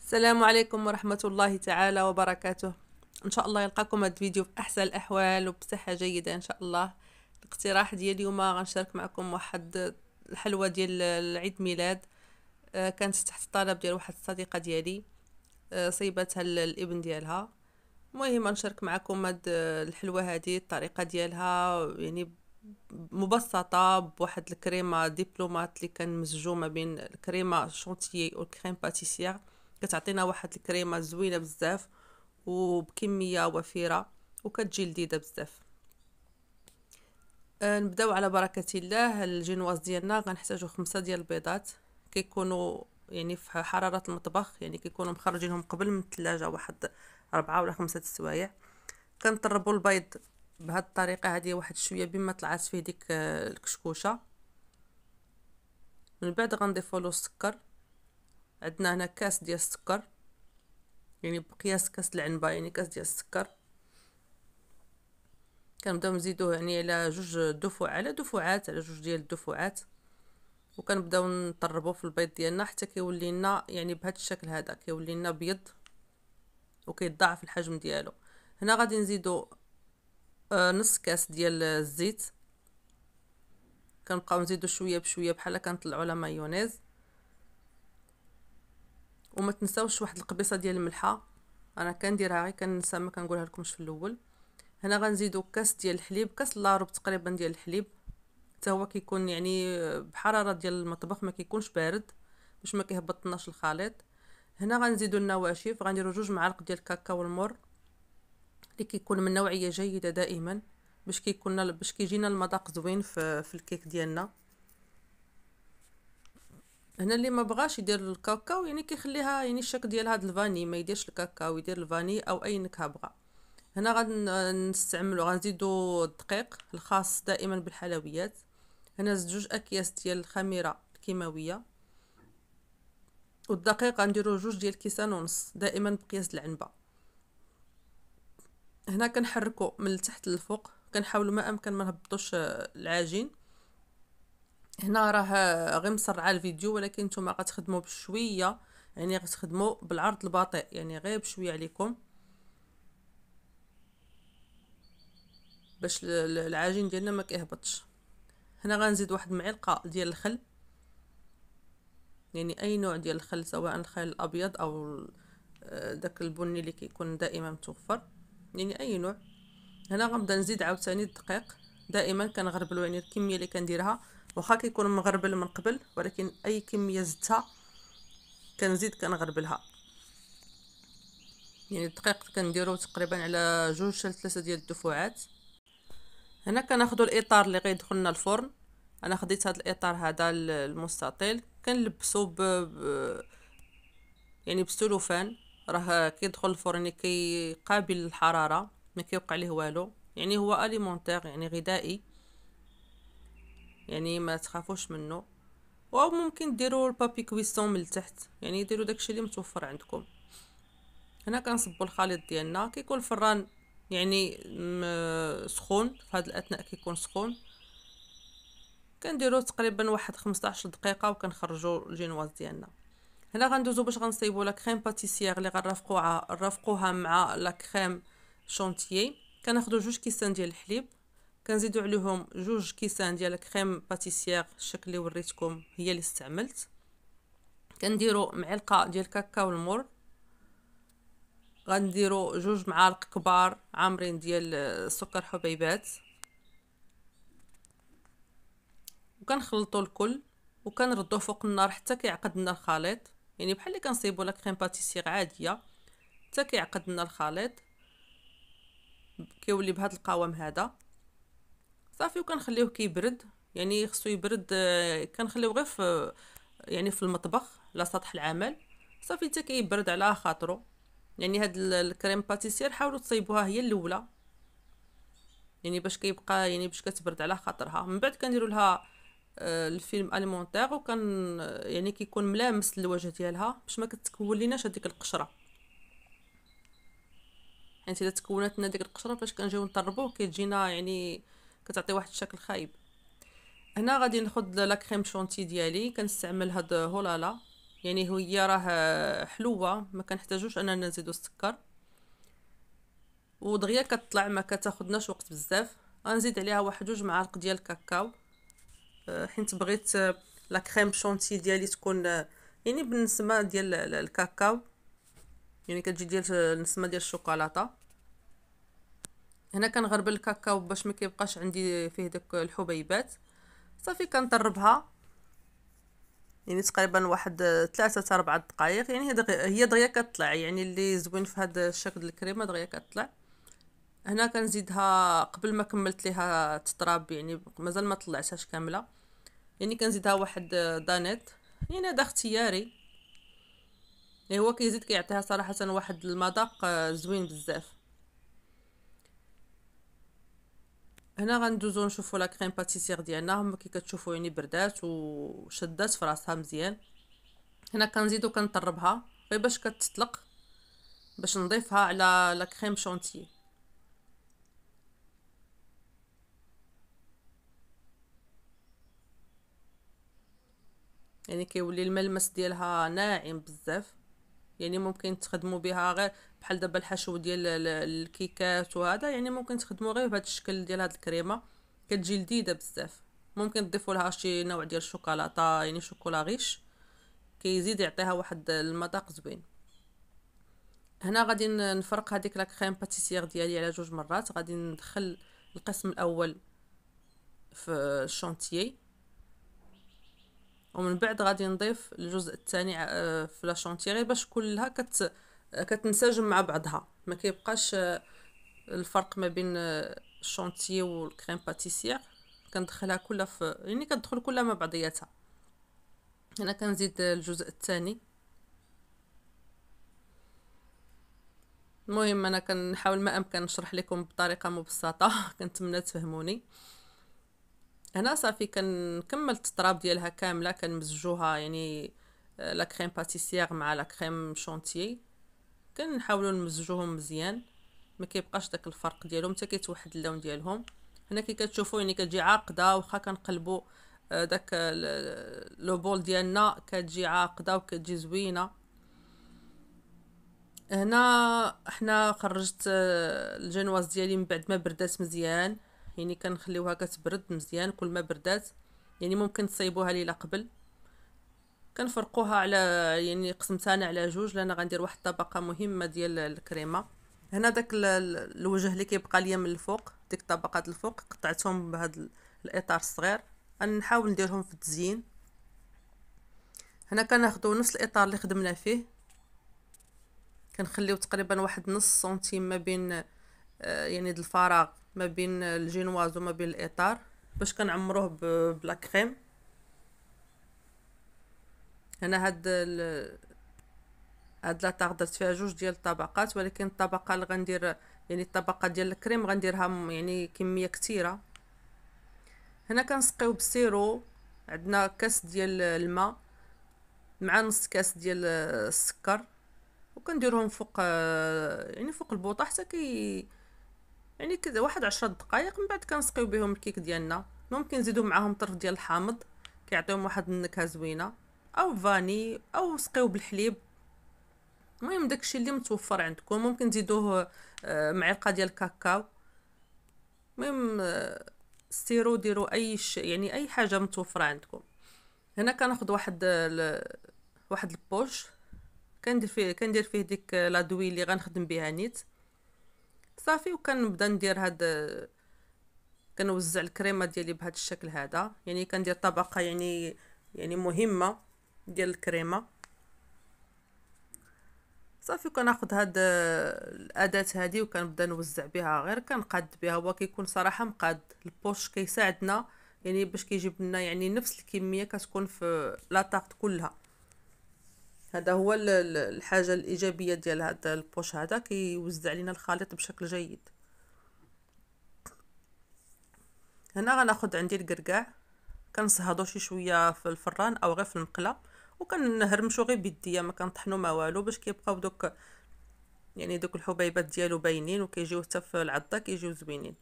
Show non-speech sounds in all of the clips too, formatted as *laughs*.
السلام عليكم ورحمة الله تعالى وبركاته إن شاء الله يلقاكم هذا الفيديو في أحسن الأحوال وبصحة جيدة إن شاء الله الاقتراح ديال اليوم غنشارك معكم واحد الحلوة ديال العيد ميلاد آه، كانت تحت الطلب ديال واحد الصديقة ديالي آه، صيبتها الابن ديالها المهم نشارك معكم هاد الحلوة هذه الطريقة ديالها يعني مبسطه بواحد الكريمه ديبلومات اللي كان مزجومه بين الكريمه شونتيي والكريم باتيسيا كتعطينا واحد الكريمه زوينه بزاف وبكميه وفيره وكتجي لذيذه بزاف آه، نبداو على بركه الله الجينواز ديالنا غنحتاجو خمسة ديال البيضات كيكونوا يعني في حراره المطبخ يعني كيكونوا مخرجينهم قبل من الثلاجه واحد أربعة ولا خمسة السوايع كنطربو البيض بهاد الطريقه هذه واحد شويه بما طلعت فيه ديك آه، الكشكوشه من بعد غنضيفوا له السكر عندنا هنا كاس ديال السكر يعني بقياس كاس العنبه يعني كاس ديال السكر كنبداو نزيدوه يعني على جوج دفوع على دفوعات على جوج ديال الدفوعات وكنبداو نطربو في البيض ديالنا حتى كيولي لنا يعني بهذا الشكل هذا كيولي لنا بيض وكيتضاعف الحجم ديالو هنا غادي نزيدو نص كاس ديال الزيت كنبقاو نزيدو شويه بشويه بحال كنطلعو لا مايونيز وما تنساوش واحد القبيصه ديال الملحه انا كنديرها غير كننسى ما كنقولها لكمش في الاول هنا غنزيدو كاس ديال الحليب كاس لارب تقريبا ديال الحليب حتى هو كيكون يعني بحراره ديال المطبخ ما كيكونش بارد باش ما كيهبطناش الخليط هنا غنزيدو النواشف غنديرو جوج معالق ديال الكاكاو المر اللي كيكون من نوعيه جيده دائما باش كيكون باش كيجينا المذاق زوين في, في الكيك ديالنا هنا اللي ما بغاش يدير الكاكاو يعني كيخليها يعني الشكل ديال هاد الفاني ما يديرش الكاكاو يدير الفاني او اي نكهه بغا هنا غنستعملو غنزيدو الدقيق الخاص دائما بالحلويات هنا زدت جوج اكياس ديال الخميره الكيماويه والدقيق غنديرو جوج ديال الكيسان ونص دائما بقياس العنبه هنا كنحركو من التحت للفوق كنحاولوا ما امكن ما نهبطوش آه، العجين هنا راه غير مسرعه الفيديو ولكن نتوما غتخدموا بشويه يعني غتخدموا بالعرض البطيء يعني غير بشويه عليكم باش العجين ديالنا ما كيهبطش هنا غنزيد واحد المعلقه ديال الخل يعني اي نوع ديال الخل سواء الخل الابيض او آه، داك البني اللي كيكون دائما متوفر يعني اي نوع هنا غنبدا نزيد عاوتاني الدقيق دائما كنغربلو يعني الكميه اللي كنديرها واخا كيكون مغربل من قبل ولكن اي كميه زدتها كنزيد كنغربلها يعني الدقيق كنديرو تقريبا على جوج حتى ثلاثه ديال الدفوعات هنا كناخذوا الاطار اللي غيدخل لنا الفرن انا خديت هذا الاطار هذا المستطيل كنلبسو ب يعني بسلوفان راه كيدخل الفرن يعني كي قابل للحراره ما كيوقع ليه والو يعني هو اليمونتير يعني غذائي يعني ما تخافوش منه او ممكن ديروا البابي كويسون من التحت يعني ديروا داكشي اللي متوفر عندكم هنا كنصبوا الخليط ديالنا كيكون الفران يعني سخون في هاد الاثناء كيكون سخون كنديرو تقريبا واحد 15 دقيقه وكنخرجوا الجينواز ديالنا هنا غندوزو باش غنصيبو لا كريم باتيسيير اللي غنرافقوها نرافقوها مع لا كريم شونتيي كناخدو جوج كيسان ديال الحليب كنزيدو عليهم جوج كيسان ديال كريم باتيسيير الشكل اللي وريتكم هي اللي استعملت كنديرو معلقه ديال كاكاو المر غنديرو جوج معالق كبار عامرين ديال السكر حبيبات وكنخلطو الكل وكنردو فوق النار حتى كيعقد لنا الخليط يعني بحال اللي كنصيبو لا كريم باتيسير عاديه حتى كيعقد لنا الخليط كيولي بهذا القوام هذا صافي وكنخليوه كيبرد يعني خصو يبرد آه، كنخليوه غير في آه، يعني في المطبخ لا سطح العمل صافي حتى كيبرد على خاطرو يعني هاد الكريم باتيسير حاولوا تصيبوها هي الاولى يعني باش كيبقى يعني باش كتبرد على خاطرها من بعد كنديروا لها آه، الفيلم اليمونتير وكان آه، يعني كيكون ملامس الوجه ديالها باش ما كتكون ليناش هذيك القشره يعني الا تكونت لنا ديك القشره فاش كنجيو نطربوه كتجينا يعني كتعطي واحد الشكل خايب هنا غادي ناخذ لا كريم شونتي ديالي كنستعمل هاد هولالا يعني هي راه حلوه ما كنحتاجوش اننا نزيدو السكر ودغيا كتطلع ما كتاخذناش وقت بزاف غنزيد عليها واحد جوج معالق ديال الكاكاو آه، حيت بغيت آه، لا كريم شونتي ديالي تكون آه، يعني بالنسمه ديال الكاكاو يعني كتجي ديال النسمه ديال الشوكولاته هنا كنغربل الكاكاو باش ما كيبقاش عندي فيه داك الحبيبات صافي كنطربها يعني تقريبا واحد 3 حتى 4 دقائق يعني هي دغيا كتطلع يعني اللي زوين في هذا الشكل الكريمه دغيا كتطلع هنا كنزيدها قبل ما كملت ليها تطراب يعني مازال ما طلعتهاش كامله يعني كنزيدها واحد دانيت يعني هذا اختياري يعني هو كيزيد كيعطيها صراحه واحد المذاق آه، زوين بزاف هنا غندوزو نشوفو لا كريم باتيسير ديالنا هما كي كتشوفو يعني بردات وشدات في راسها مزيان هنا كنزيدو كنطربها غير باش كتطلق باش نضيفها على لا كريم شونتيي يعني كيولي الملمس ديالها ناعم بزاف يعني ممكن تخدموا بها غير بحال دابا الحشو ديال الكيكات وهذا يعني ممكن تخدموا غير بهذا الشكل ديال هاد الكريمه كتجي لذيذه بزاف ممكن تضيفوا لها شي نوع ديال الشوكولاته يعني شوكولا غيش كيزيد يعطيها واحد المذاق زوين هنا غادي نفرق هذيك لا كريم باتيسير ديالي على جوج مرات غادي ندخل القسم الاول في الشونتيي ومن بعد غادي نضيف الجزء الثاني آه، في لاشونتيري باش كلها كت كتنسجم مع بعضها ما كيبقاش آه، الفرق ما بين آه، الشونتيي والكريم باتيسير كندخلها كلها في يعني كتدخل كلها مع بعضياتها هنا كنزيد الجزء الثاني المهم انا كنحاول ما امكن نشرح لكم بطريقه مبسطه *laughs* كنتمنى تفهموني هنا صافي كنكمل التراب ديالها كامله كنمزجوها يعني آه، لا كريم باتيسيير مع لا كريم شونتيي كنحاولوا نمزجوهم مزيان ما كيبقاش داك الفرق ديالهم حتى كيتوحد اللون ديالهم هنا كي كتشوفوا يعني كتجي عاقده واخا كنقلبوا آه، داك لو بول ديالنا كتجي عاقده وكتجي زوينه هنا حنا خرجت آه، الجنواز ديالي من بعد ما بردات مزيان يعني كنخليوها كتبرد مزيان كل ما بردات يعني ممكن تصيبوها ليله قبل كنفرقوها على يعني قسمتها انا على جوج لان غندير واحد الطبقه مهمه ديال الكريمه هنا داك الوجه اللي كيبقى ليا من الفوق ديك الطبقات الفوق قطعتهم بهذا الاطار الصغير غنحاول نديرهم في التزيين هنا كناخدو نفس الاطار اللي خدمنا فيه كنخليو تقريبا واحد نص سنتيم ما بين آه، يعني الفراغ ما بين الجينواز وما بين الاطار باش كنعمروه بلا كريم هنا هاد ال... هاد لا درت فيها جوج ديال الطبقات ولكن الطبقه اللي غندير يعني الطبقه ديال الكريم غنديرها يعني كميه كثيره هنا كنسقيو بالسيرو عندنا كاس ديال الماء مع نص كاس ديال السكر وكنديرهم فوق يعني فوق البوطه حتى كي يعني كذا واحد عشرة دقائق من بعد كنسقيو بهم الكيك ديالنا ممكن نزيدو معاهم طرف ديال الحامض كيعطيهم واحد النكهه زوينه او فاني او سقيو بالحليب المهم داكشي اللي متوفر عندكم ممكن تزيدوه آه، معلقه ديال الكاكاو المهم آه، سيرو ديروا اي شيء يعني اي حاجه متوفره عندكم هنا كناخذ واحد ال... آه، واحد البوش كندير فيه كندير فيه ديك لادوي اللي غنخدم بها نيت صافي وكنبدا ندير هاد كنوزع الكريمه ديالي بهذا الشكل هذا يعني كندير طبقه يعني يعني مهمه ديال الكريمه صافي كناخذ هاد الاداه هادي وكنبدا نوزع بها غير كنقاد بها هو كيكون صراحه مقاد البوش كيساعدنا يعني باش كيجيب لنا يعني نفس الكميه كتكون في لاطاقت كلها هذا هو الحاجة الإيجابية ديال هذا البوش هذا كيوزع علينا الخليط بشكل جيد هنا غناخد عندي القرقع كنصهدو شي شويه في الفران او غير في المقله وكنهرمشو غير بيديا ما كنطحنو ما والو باش كيبقاو دوك يعني دوك الحبيبات ديالو باينين وكيجيو حتى في العضه كيجيو زوينين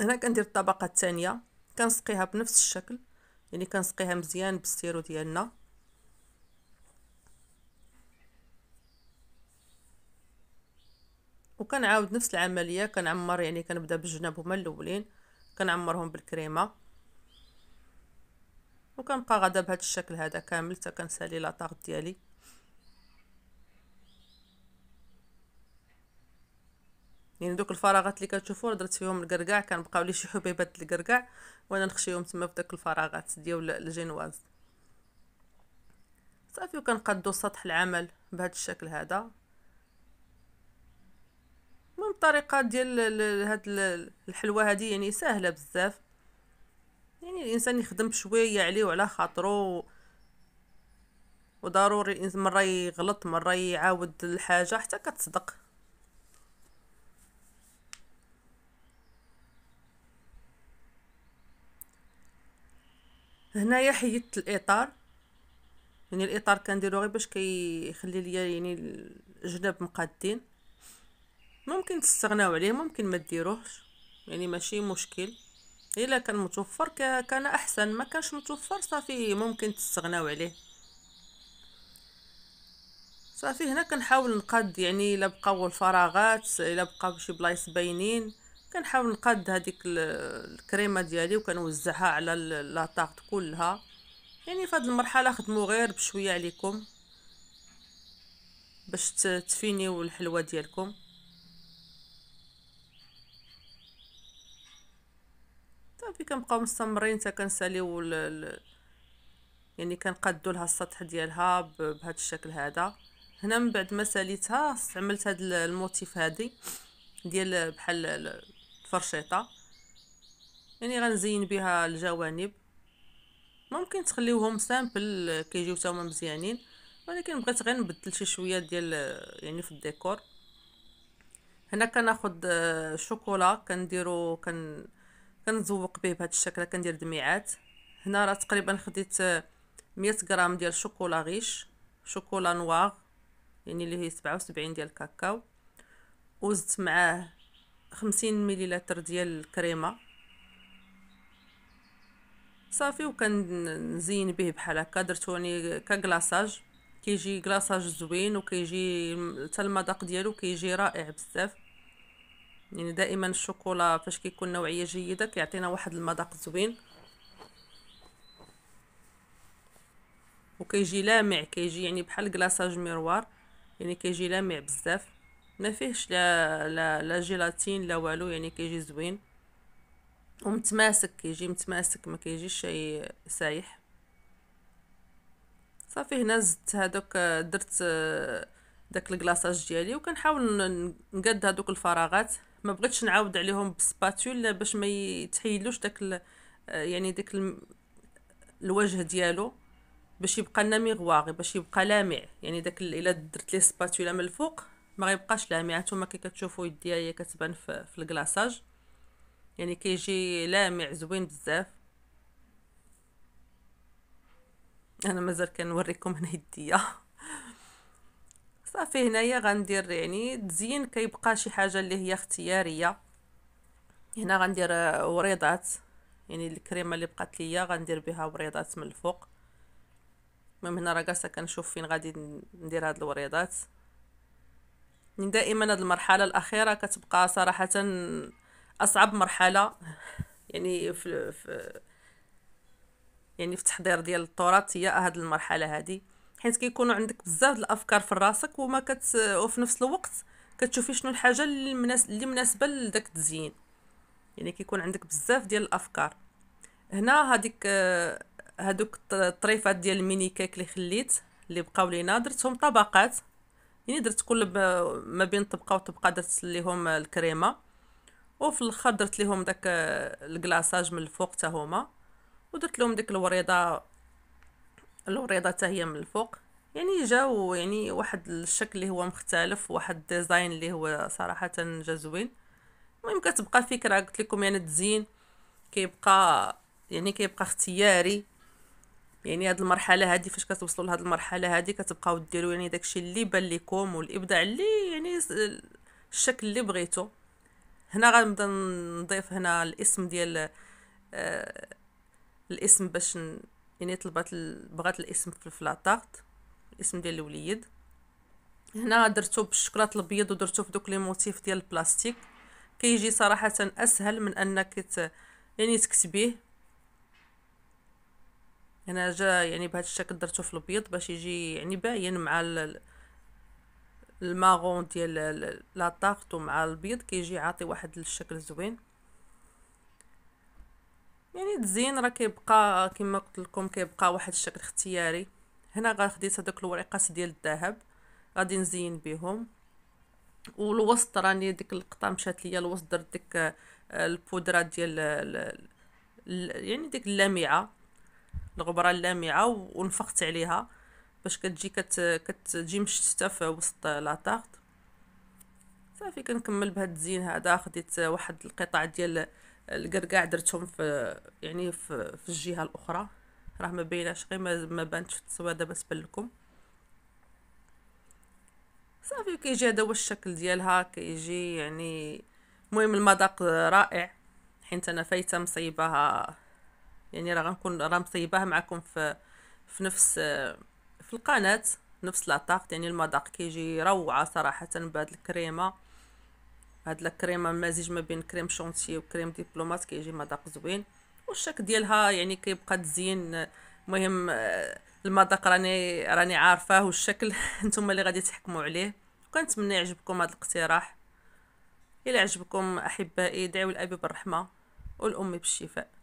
هنا كندير الطبقه الثانيه كنسقيها بنفس الشكل يعني كنسقيها مزيان بالسيرو ديالنا وكنعاود نفس العمليه كنعمر يعني كنبدا بالجناب هما الاولين كنعمرهم بالكريمه وكنبقى غدا بهذا الشكل هذا كامل حتى كنسالي لاطاغ ديالي يعني دوك الفراغات اللي كتشوفوا درت فيهم الكركاع كنبقاو لي شي حبيبات الكركاع وانا نخشيهم تما في داك الفراغات ديال الجينواز صافي وكنقادو سطح العمل بهذا الشكل هذا الطريقه ديال هاد الحلوه هذه يعني سهله بزاف يعني الانسان يخدم شويه عليه وعلى خاطرو وضروري مره يغلط مره يعاود الحاجه حتى كتصدق هنايا حيدت الاطار يعني الاطار كنديرو غير باش كيخلي كي ليا يعني الجناب مقادين ممكن تستغناو عليه ممكن ما ديروهش يعني ماشي مشكل الا كان متوفر كان احسن ما كانش متوفر صافي ممكن تستغناو عليه صافي هنا كنحاول نقاد يعني الا بقاو الفراغات الا بقاو شي بلايص باينين كنحاول نقاد هذيك الكريمه ديالي وكنوزعها على لاطارت كلها يعني في هذه المرحله خدموا غير بشويه عليكم باش تفينيو الحلوه ديالكم صافي كنبقاو مستمرين حتى كنساليو يعني كنقادو لها السطح ديالها بهذا الشكل هذا هنا من بعد ما ساليتها استعملت هاد الموتيف هادي ديال بحال الفرشيطه يعني غنزين بها الجوانب ممكن تخليوهم سامبل كيجيو تاهما مزيانين ولكن بغيت غير نبدل شي شويه ديال يعني في الديكور هنا كناخد آه، شوكولا كنديرو كن كنزوق به بهذا الشكل كندير دميعات هنا راه تقريبا خديت 100 آه، غرام ديال شوكولا غيش شوكولا نوار يعني اللي هي 77 ديال الكاكاو وزدت معاه 50 مليلتر ديال الكريمه صافي وكنزين به بحال هكا درتو يعني ككلاصاج كيجي كلاصاج زوين وكيجي حتى المذاق ديالو كيجي رائع بزاف يعني دائما الشوكولا فاش كيكون نوعيه جيده كيعطينا واحد المذاق زوين وكيجي لامع كيجي يعني بحال كلاصاج ميروار يعني كيجي لامع بزاف ما فيهش لا لا لا جيلاتين لا والو يعني كيجي زوين ومتماسك كيجي متماسك ما كيجيش شي سايح صافي هنا زدت هادوك درت داك الكلاصاج ديالي وكنحاول نقاد هادوك الفراغات ما بغيتش نعاود عليهم بسباتول باش ما يتحيلوش داك ال... آه، يعني داك ال... الوجه ديالو باش يبقى لنا ميغواغي باش يبقى لامع يعني داك الا درت ليه سباتولا من الفوق ما غيبقاش لامع نتوما كي كتشوفوا يديا هي كتبان في, في الكلاصاج يعني كيجي لامع زوين بزاف انا مازال كنوريكم هنا يديا *laughs* صافي هنايا غندير يعني تزيين كيبقى شي حاجه اللي هي اختياريه هنا غندير وريضات يعني الكريمه اللي بقات ليا غندير بها وريضات من الفوق المهم هنا راه جالسه كنشوف فين غادي ندير هاد الوريضات يعني دائما هاد المرحله الاخيره كتبقى صراحه اصعب مرحله *laughs* يعني في, في يعني في التحضير ديال التراث هي هاد المرحله هذه حيت كيكونوا عندك بزاف الافكار في راسك وما كت وفي نفس الوقت كتشوفي شنو الحاجه اللي مناس... مناسبه لذاك التزيين يعني كيكون عندك بزاف ديال الافكار هنا هذيك هادوك الطريفات ديال الميني كيك اللي خليت اللي بقاو لينا درتهم طبقات يعني درت كل ما بين طبقه وطبقه درت ليهم الكريمه وفي الاخر درت ليهم داك الكلاصاج من الفوق حتى هما ودرت لهم ديك الوريضه الوريضه حتى هي من الفوق يعني جاو يعني واحد الشكل اللي هو مختلف واحد الديزاين اللي هو صراحه جا زوين المهم كتبقى فكره قلت لكم يعني التزيين كيبقى يعني كيبقى اختياري يعني هاد المرحله هادي فاش كتوصلوا لهاد المرحله هادي كتبقاو ديروا يعني داكشي اللي بان لكم والابداع اللي يعني الشكل اللي بغيتو هنا غنبدا نضيف هنا الاسم ديال آه الاسم باش يعني طلبات بغات الاسم في لاطارت الاسم ديال الوليد هنا درتو بالشكلاط الابيض ودرتو في دوك لي موتيف ديال البلاستيك كيجي صراحه اسهل من انك ت... يعني تكتبيه هنا جا يعني بهذا الشكل درتو في الابيض باش يجي يعني باين مع ال... الماغون ديال لاطارت ومع البيض كيجي عاطي واحد الشكل زوين يعني تزين راه كيبقى كما قلت لكم كيبقى واحد الشكل اختياري هنا خديت هذوك الوريقات ديال الذهب غادي نزين بهم والوسط راني ديك القطعه مشات ليا الوسط درت ديك آه، البودره ديال يعني ديك اللامعه الغبره اللامعه ونفخت عليها باش كتجي كت كتجي مشتته في وسط لاطارت صافي كنكمل بهاد الزين هذا خديت واحد القطع ديال القرقاع درتهم في يعني في, في الجهه الاخرى راه ما بايناش غير ما بانتش في التصوير دابا تبان لكم صافي كيجي هذا هو الشكل ديالها كيجي يعني المهم المذاق رائع حيت انا فايته مصيباها يعني راه غنكون راه مصيباه معكم في في نفس في القناه نفس لاطاقت يعني المذاق كيجي روعه صراحه بهاد الكريمه هاد الكريمه مزيج ما بين كريم شونتي وكريم ديبلومات كيجي مذاق زوين والشك ديالها يعني كيبقى تزين المهم آه، المذاق راني راني عارفاه والشكل *laughs* نتوما اللي غادي تحكموا عليه وكنتمنى يعجبكم هذا الاقتراح الى عجبكم احبائي دعوا الابي بالرحمه والام بالشفاء